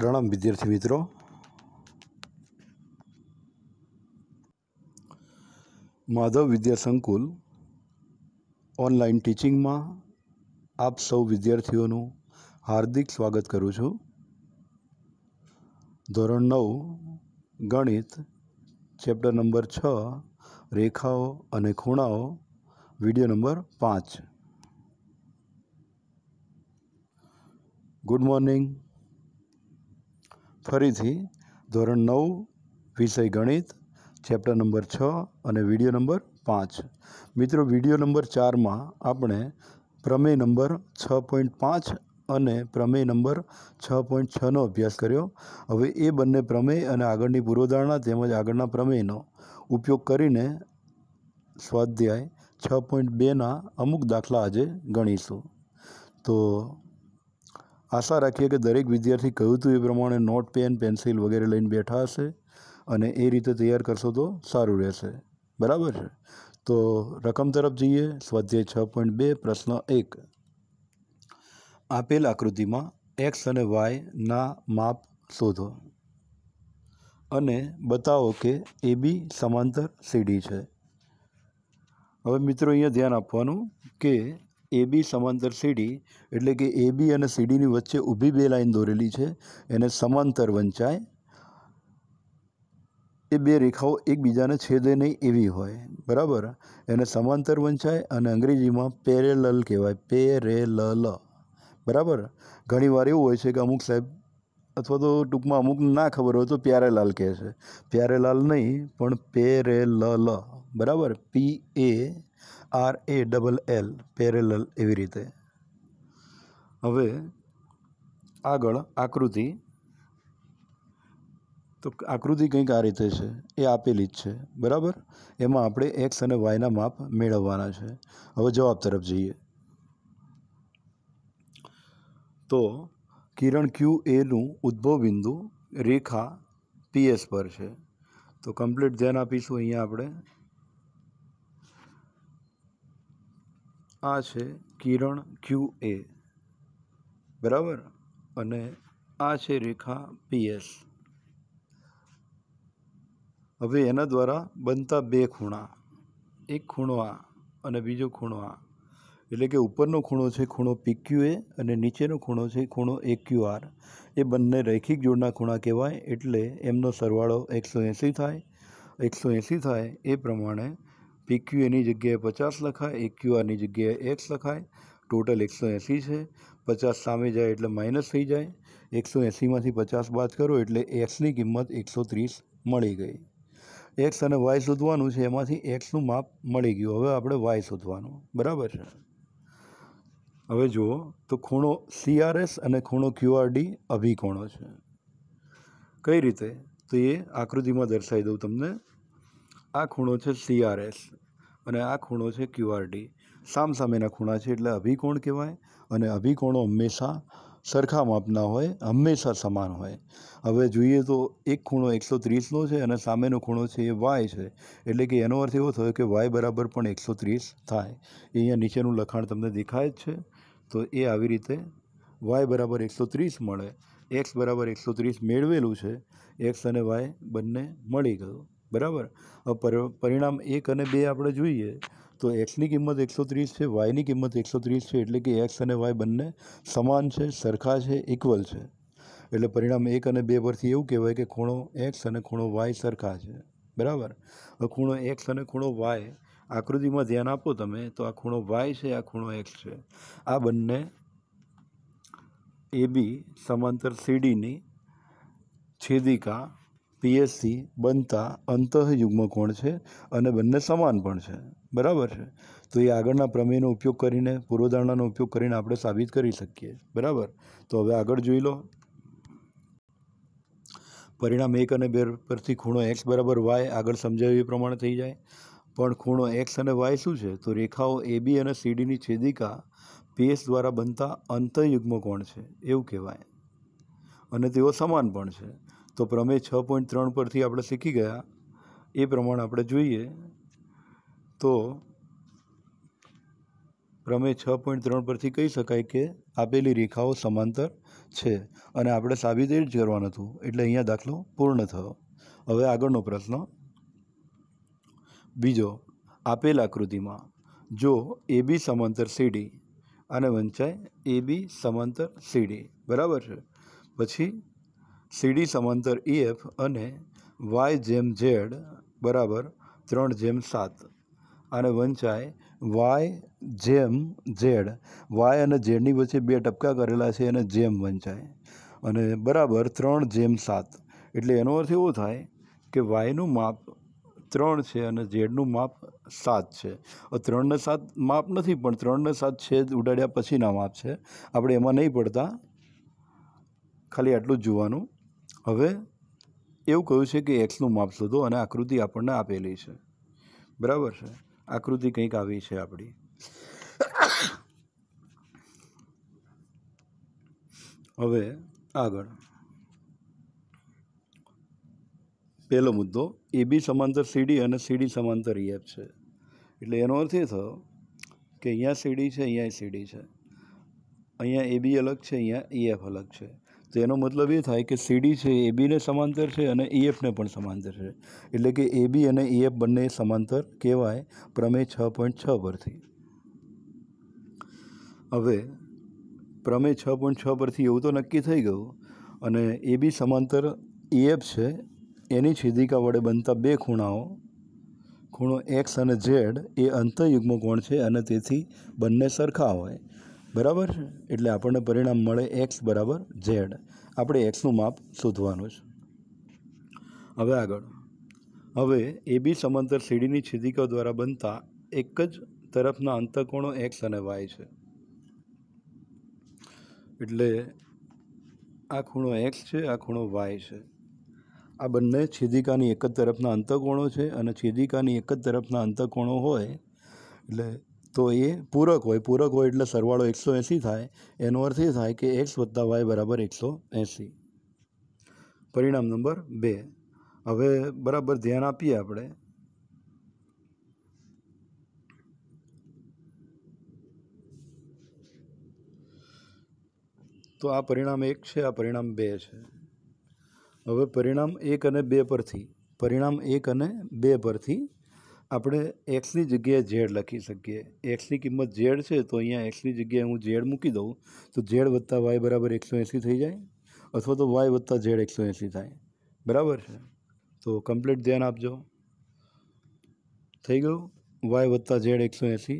પ્રણામ વિદ્યાર્થી મિત્રો માધવ વિદ્યા સંકુલ ઓનલાઈન ટીચિંગમાં આપ સૌ વિદ્યાર્થીઓનું હાર્દિક સ્વાગત કરું છું ધોરણ નવ ગણિત ચેપ્ટર નંબર છ રેખાઓ અને ખૂણાઓ વિડીયો નંબર પાંચ ગુડ મોર્નિંગ ફરીથી ધોરણ નવ વિષય ગણિત ચેપ્ટર નંબર છ અને વિડીયો નંબર પાંચ મિત્રો વિડીયો નંબર ચારમાં આપણે પ્રમેય નંબર છ પોઈન્ટ પાંચ અને પ્રમેય નંબર છ પોઈન્ટ છનો અભ્યાસ કર્યો હવે એ બંને પ્રમેય અને આગળની પૂર્વધારણા તેમજ આગળના પ્રમેયનો ઉપયોગ કરીને સ્વાધ્યાય છ પોઈન્ટ બેના અમુક દાખલા આજે ગણીશું તો આશા રાખીએ કે દરેક વિદ્યાર્થી કહ્યું હતું એ પ્રમાણે નોટ પેન પેન્સિલ વગેરે લઈને બેઠા હશે અને એ રીતે તૈયાર કરશો તો સારું રહેશે બરાબર છે તો રકમ તરફ જઈએ સ્વાધ્યાય છ પોઈન્ટ બે પ્રશ્ન એક આપેલ આકૃતિમાં એક્સ અને વાયના માપ શોધો અને બતાવો કે એ બી સમાંતર સીડી છે હવે મિત્રો અહીંયા ધ્યાન આપવાનું કે એબી સમાંતર સીડી એટલે કે એબી અને સીડીની વચ્ચે ઊભી બે લાઈન દોરેલી છે એને સમાંતર વંચાય એ બે રેખાઓ એકબીજાને છેદે નહીં એવી હોય બરાબર એને સમાંતર વંચાય અને અંગ્રેજીમાં પેરેલલ કહેવાય પેરેલલ બરાબર ઘણીવાર એવું હોય છે કે અમુક સાહેબ અથવા તો ટૂંકમાં અમુક ના ખબર હોય તો પ્યારેલાલ કહે છે પ્યારેલાલ નહીં પણ પેરેલલ બરાબર P A R A double L parallel એવી રીતે હવે આગળ આકૃતિ તો આકૃતિ કંઈક આ રીતે છે એ આપેલી જ છે બરાબર એમાં આપણે એક્સ અને વાયના માપ મેળવવાના છે હવે જવાબ તરફ જઈએ તો કિરણ ક્યુ એનું ઉદ્ભવ બિંદુ રેખા પીએસ પર છે તો કમ્પ્લીટ ધ્યાન આપીશું અહીંયા આપણે આ છે કિરણ ક્યુ એ બરાબર અને આ છે રેખા પીએસ હવે એના દ્વારા બનતા બે ખૂણા એક ખૂણો આ અને બીજો ખૂણો આ એટલે કે ઉપરનો ખૂણો છે ખૂણો પીક્યુ એ અને નીચેનો ખૂણો છે ખૂણો એક્યુ આર એ બંને રૈખિક જોડના ખૂણા કહેવાય એટલે એમનો સરવાળો એકસો એંસી થાય એકસો એંસી થાય એ પ્રમાણે પીક્યુ એની જગ્યાએ પચાસ લખાય એક્યુઆરની જગ્યાએ એક્સ લખાય ટોટલ એકસો એંસી છે પચાસ સામે જાય એટલે માઇનસ થઈ જાય એકસો એંસીમાંથી પચાસ બાદ કરો એટલે એક્સની કિંમત એકસો ત્રીસ મળી ગઈ એક્સ અને વાય શોધવાનું છે એમાંથી એક્સનું માપ મળી ગયું હવે આપણે વાય શોધવાનું બરાબર છે હવે જુઓ તો ખૂણો સીઆરએસ અને ખૂણો ક્યુઆરડી અભિકોણો છે કઈ રીતે તો એ આકૃતિમાં દર્શાવી દઉં તમને આ ખૂણો છે સીઆરએસ અને આ ખૂણો છે ક્યુઆરડી સામસામેના ખૂણા છે એટલે અભિકોણ કહેવાય અને અભિકોણો હંમેશા સરખા માપના હોય હંમેશા સમાન હોય હવે જોઈએ તો એક ખૂણો એકસો ત્રીસનો છે અને સામેનો ખૂણો છે એ વાય છે એટલે કે એનો અર્થ એવો થયો કે વાય બરાબર પણ એકસો ત્રીસ થાય એ અહીંયા નીચેનું લખાણ તમને દેખાય જ છે તો એ આવી રીતે વાય બરાબર એકસો ત્રીસ મળે એક્સ બરાબર એકસો ત્રીસ મેળવેલું છે એક્સ અને વાય બંને મળી ગયું બરાબર પરિણામ એક અને બે આપણે જોઈએ તો એક્સની કિંમત એકસો ત્રીસ છે વાયની કિંમત એકસો ત્રીસ છે એટલે કે એક્સ અને વાય બંને સમાન છે સરખા છે ઇક્વલ છે એટલે પરિણામ એક અને બે પરથી એવું કહેવાય કે ખૂણો એક્સ અને ખૂણો વાય સરખા છે બરાબર ખૂણો એક્સ અને ખૂણો વાય આકૃતિમાં ધ્યાન આપો તમે તો આ ખૂણો વાય છે આ ખૂણો એક્સ છે આ બંને એ બી સમાંતર સીડીની છેદિકા પીએસસી બનતા અંતઃયુગ્મ કોણ છે અને બંને સમાન પણ છે બરાબર છે તો એ આગળના પ્રમેયનો ઉપયોગ કરીને પૂર્વધારણાનો ઉપયોગ કરીને આપણે સાબિત કરી શકીએ બરાબર તો હવે આગળ જોઈ લો પરિણામ એક અને બે પરથી ખૂણો એક્સ બરાબર વાય આગળ સમજાવ્યું પ્રમાણે થઈ જાય પણ ખૂણો એક્સ અને વાય શું છે તો રેખાઓ એબી અને સીડીની છેદિકા પીએસ દ્વારા બનતા અંતયુગ્મ કોણ છે એવું કહેવાય અને તેઓ સમાન પણ છે તો પ્રમેય છ પોઈન્ટ ત્રણ પરથી આપણે શીખી ગયા એ પ્રમાણે આપણે જોઈએ તો પ્રમેય છ પોઈન્ટ ત્રણ પરથી કહી શકાય કે આપેલી રેખાઓ સમાંતર છે અને આપણે સાબિત એ જ કરવાનું હતું એટલે અહીંયા દાખલો પૂર્ણ થયો હવે આગળનો પ્રશ્ન બીજો આપેલ આકૃતિમાં જો એ બી સમાંતર સીડી અને વંચાય એ બી સમાંતર સીડી બરાબર છે પછી સીડી સમાંતર ઈએફ e અને વાય જેમ ઝેડ બરાબર ત્રણ જેમ સાત અને વંચાય વાય જેમ ઝેડ વાય અને ઝેડની વચ્ચે બે ટપકા કરેલા છે અને જેમ વંચાય અને બરાબર ત્રણ જેમ સાત એટલે એનો અર્થ એવો થાય કે વાયનું માપ ત્રણ છે અને ઝેડનું માપ સાત છે ત્રણને સાત માપ નથી પણ ત્રણને સાત છે જ ઉડાડ્યા પછીના માપ છે આપણે એમાં નહીં પડતા ખાલી આટલું જ જોવાનું હવે એવું કહ્યું છે કે એક્સનું માપ શોધો અને આકૃતિ આપણને આપેલી છે બરાબર છે આકૃતિ કંઈક આવી છે આપણી હવે આગળ પહેલો મુદ્દો એબી સમાંતર સીડી અને સીડી સમાંતર ઈએફ e છે એટલે એનો અર્થ એ થયો કે અહીંયા સીડી છે અહીંયા સીડી છે અહીંયા એબી અલગ છે અહીંયા ઈએફ e અલગ છે તેનો મતલબ એ થાય કે સીડી છે એ બીને સમાંતર છે અને એએફને e પણ સમાંતર છે એટલે કે એ બી અને એએફ e બંને સમાંતર કહેવાય પ્રમેય છ પોઈન્ટ છ પરથી હવે પ્રમેય છ પોઈન્ટ છ પરથી એવું તો નક્કી થઈ ગયું અને એ બી સમાંતર એએફ e છે એની છેદિકા વડે બનતા બે ખૂણાઓ ખૂણો એક્સ અને ઝેડ એ અંતયુગ્મ કોણ છે અને તેથી બંને સરખા હોય બરાબર છે એટલે આપણને પરિણામ મળે એક્સ બરાબર ઝેડ આપણે એક્સનું માપ શોધવાનું છે હવે આગળ હવે એ બી સમાંતર સીડીની છિદ્રિકાઓ દ્વારા બનતા એક જ તરફના અંતકોણો એક્સ અને વાય છે એટલે આ ખૂણો એક્સ છે આ ખૂણો વાય છે આ બંને છેદિકાની એક જ તરફના અંતકોણો છે અને છેદિકાની એક જ તરફના અંતકોણો હોય એટલે તો એ પૂરક હોય પૂરક હોય એટલે સરવાળો એકસો એંસી થાય એનો અર્થ એ થાય કે એક્સ વત્તા વાય બરાબર એકસો એંસી પરિણામ નંબર બે હવે બરાબર ધ્યાન આપીએ આપણે તો આ પરિણામ એક છે આ પરિણામ બે છે હવે પરિણામ એક અને બે પરથી પરિણામ એક અને બે પરથી આપણે એક્સની જગ્યાએ ઝેડ લખી શકીએ એક્સની કિંમત ઝેડ છે તો અહીંયા એક્સની જગ્યાએ હું ઝેડ મૂકી દઉં તો ઝેડ વત્તા વાય બરાબર એકસો એંસી થઈ જાય અથવા તો વાય વત્તા ઝેડ એકસો એંસી થાય બરાબર છે તો કમ્પ્લીટ ધ્યાન આપજો થઈ ગયું વાય વત્તા ઝેડ એકસો એંસી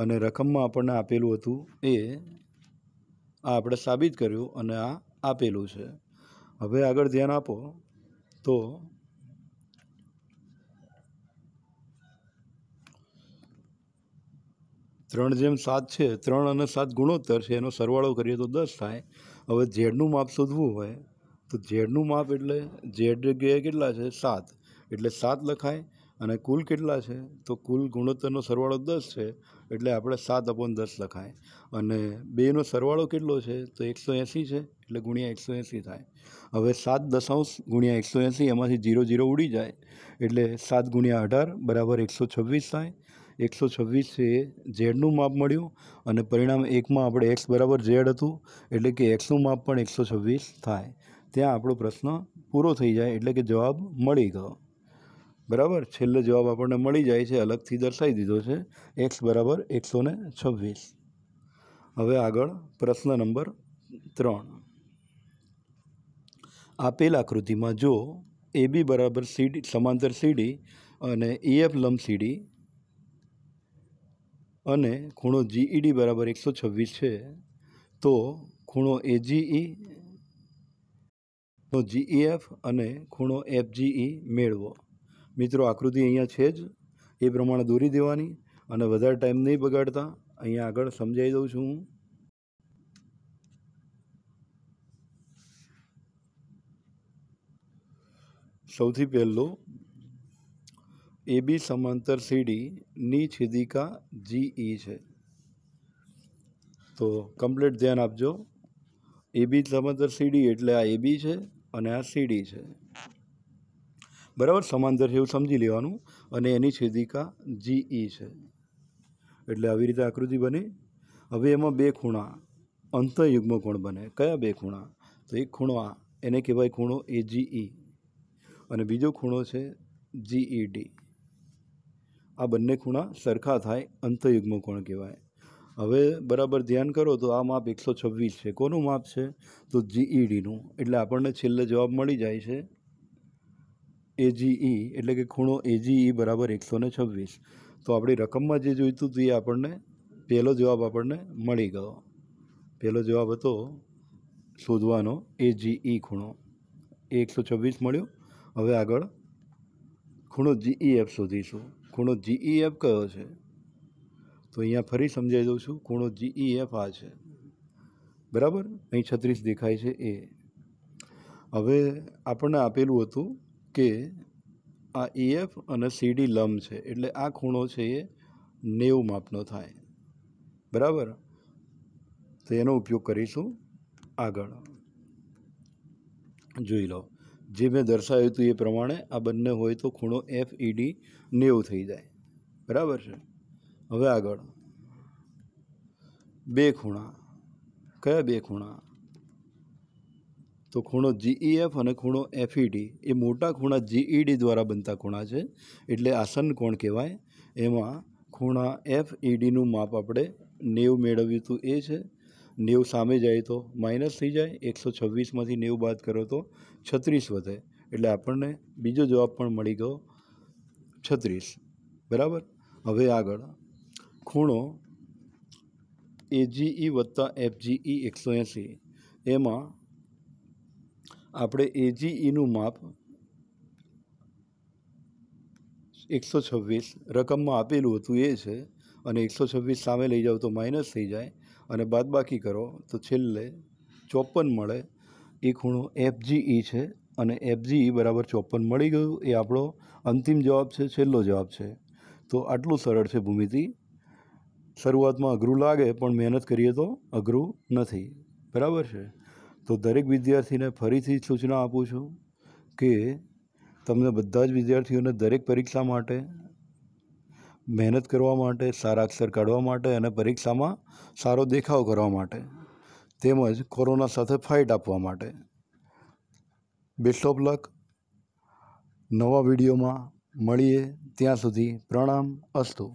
અને રકમમાં આપણને આપેલું હતું એ આ આપણે સાબિત કર્યું અને આ આપેલું છે હવે આગળ ધ્યાન આપો તો ત્રણ જેમ સાત છે ત્રણ અને સાત ગુણોત્તર છે એનો સરવાળો કરીએ તો દસ થાય હવે ઝેડનું માપ શોધવું હોય તો ઝેડનું માપ એટલે ઝેડ જગ્યાએ કેટલા છે સાત એટલે સાત લખાય અને કુલ કેટલા છે તો કુલ ગુણોત્તરનો સરવાળો દસ છે એટલે આપણે સાત અપોન દસ લખાય અને બેનો સરવાળો કેટલો છે તો એકસો એંસી છે એટલે ગુણ્યા એકસો એંસી થાય હવે સાત દશાંશ ગુણ્યા એકસો એંસી એમાંથી જીરો જીરો ઉડી જાય એટલે સાત ગુણ્યા અઢાર બરાબર એકસો છવ્વીસ થાય એકસો છવ્વીસ છે ઝેડનું માપ મળ્યું અને પરિણામ એકમાં આપણે એક્સ બરાબર ઝેડ હતું એટલે કે એક્સનું માપ પણ એકસો છવ્વીસ થાય ત્યાં આપણો પ્રશ્ન પૂરો થઈ જાય એટલે કે જવાબ મળી ગયો બરાબર છેલ્લો જવાબ આપણને મળી જાય છે અલગથી દર્શાવી દીધો છે એક્સ બરાબર એકસો ને છવ્વીસ હવે આગળ પ્રશ્ન નંબર ત્રણ આપેલ આકૃતિમાં જો બી બરાબર સીડી સમાંતર સીડી અને એએફ લંબ સીડી અને ખૂણો જીઈડી e બરાબર એકસો છવ્વીસ છે તો ખૂણો એજીઈ e નો જીઈએફ e અને ખૂણો એફજીઈ મેળવો મિત્રો આકૃતિ અહીંયા છે જ એ પ્રમાણે દોરી દેવાની અને વધારે ટાઈમ નહીં બગાડતા અહીંયા આગળ સમજાવી દઉં છું હું સૌથી પહેલો એ બી સમાંતર સીડીની છેદિકા જીઈ છે તો કમ્પ્લીટ ધ્યાન આપજો એ બી સમાંતર સીડી એટલે આ એ બી છે અને આ સીડી છે બરાબર સમાંતર છે એવું સમજી લેવાનું અને એની છેદિકા જીઈ છે એટલે આવી રીતે આકૃતિ બની હવે એમાં બે ખૂણા અંતયુગ્મ કોણ બને કયા બે ખૂણા તો એક ખૂણો આ એને કહેવાય ખૂણો એ જીઈ અને બીજો ખૂણો છે ડી આ બંને ખૂણા સરખા થાય અંતયુગ્મ કોણ કહેવાય હવે બરાબર ધ્યાન કરો તો આ માપ એકસો છવ્વીસ છે કોનું માપ છે તો જીઈડીનું e એટલે આપણને છેલ્લે જવાબ મળી જાય છે એજીઈ e એટલે કે ખૂણો એજીઈ e બરાબર એકસો ને છવ્વીસ તો આપણી રકમમાં જે જોઈતું હતું એ આપણને પહેલો જવાબ આપણને મળી ગયો પહેલો જવાબ હતો શોધવાનો એજીઈ ખૂણો એ એકસો છવ્વીસ મળ્યો હવે આગળ ખૂણો જીઈએફ શોધીશું ખૂણો જીઈએફ e કયો છે તો અહીંયા ફરી સમજાવી દઉં છું ખૂણો જીઈએફ e આ છે બરાબર અહીં છત્રીસ દેખાય છે એ હવે આપણને આપેલું હતું કે આ ઈએફ e અને સીડી લંબ છે એટલે આ ખૂણો છે એ નેવું માપનો થાય બરાબર તો એનો ઉપયોગ કરીશું આગળ જોઈ લો જે મેં દર્શાવ્યું હતું એ પ્રમાણે આ બંને હોય તો ખૂણો એફ ઈડી e નેવું થઈ જાય બરાબર છે હવે આગળ બે ખૂણા કયા બે ખૂણા તો ખૂણો જીઈએફ e અને ખૂણો એફઈડી e એ મોટા ખૂણા જીઈડી દ્વારા બનતા ખૂણા છે એટલે આસન કોણ કહેવાય એમાં ખૂણા એફ એફઈડીનું માપ આપણે નેવું મેળવ્યું હતું એ છે નેવ સામે જાય તો માઇનસ થઈ જાય એકસો છવ્વીસમાંથી નેવ બાદ કરો તો છત્રીસ વધે એટલે આપણને બીજો જવાબ પણ મળી ગયો છત્રીસ બરાબર હવે આગળ ખૂણો એજીઈ વત્તા એફજીઈ એકસો એંસી એમાં આપણે એજીઈનું માપ એકસો છવ્વીસ રકમમાં આપેલું હતું એ છે અને એકસો છવ્વીસ સામે લઈ જાઓ તો માઇનસ થઈ જાય અને બાદબાકી કરો તો છેલ્લે ચોપન મળે એ ખૂણો એફજીઈ છે અને એફજીઈ બરાબર ચોપન મળી ગયું એ આપણો અંતિમ જવાબ છે છેલ્લો જવાબ છે તો આટલું સરળ છે ભૂમિતિ શરૂઆતમાં અઘરું લાગે પણ મહેનત કરીએ તો અઘરું નથી બરાબર છે તો દરેક વિદ્યાર્થીને ફરીથી સૂચના આપું છું કે તમને બધા જ વિદ્યાર્થીઓને દરેક પરીક્ષા માટે મહેનત કરવા માટે સારા અક્ષર કાઢવા માટે અને પરીક્ષામાં સારો દેખાવ કરવા માટે તેમજ કોરોના સાથે ફાઇટ આપવા માટે બેસ્ટ ઓફ લક નવા વિડીયોમાં મળીએ ત્યાં સુધી પ્રણામ અસ્તુ